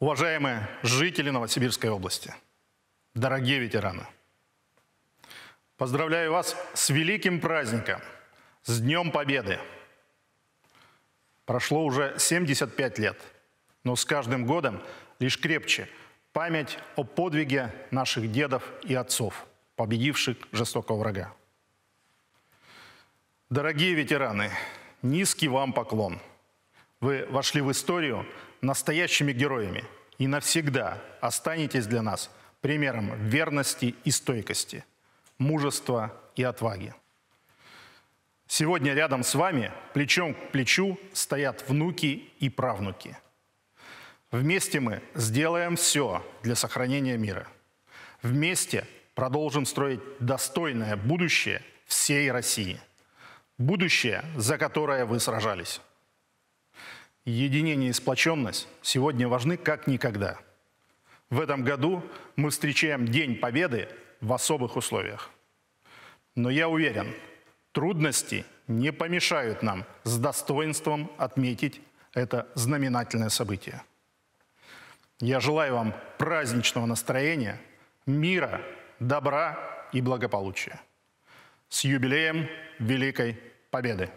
Уважаемые жители Новосибирской области, дорогие ветераны, поздравляю вас с великим праздником, с Днем Победы. Прошло уже 75 лет, но с каждым годом лишь крепче память о подвиге наших дедов и отцов, победивших жестокого врага. Дорогие ветераны, низкий вам поклон. Вы вошли в историю настоящими героями и навсегда останетесь для нас примером верности и стойкости, мужества и отваги. Сегодня рядом с вами, плечом к плечу, стоят внуки и правнуки. Вместе мы сделаем все для сохранения мира. Вместе продолжим строить достойное будущее всей России. Будущее, за которое вы сражались единение и сплоченность сегодня важны как никогда. В этом году мы встречаем День Победы в особых условиях. Но я уверен, трудности не помешают нам с достоинством отметить это знаменательное событие. Я желаю вам праздничного настроения, мира, добра и благополучия. С юбилеем Великой Победы!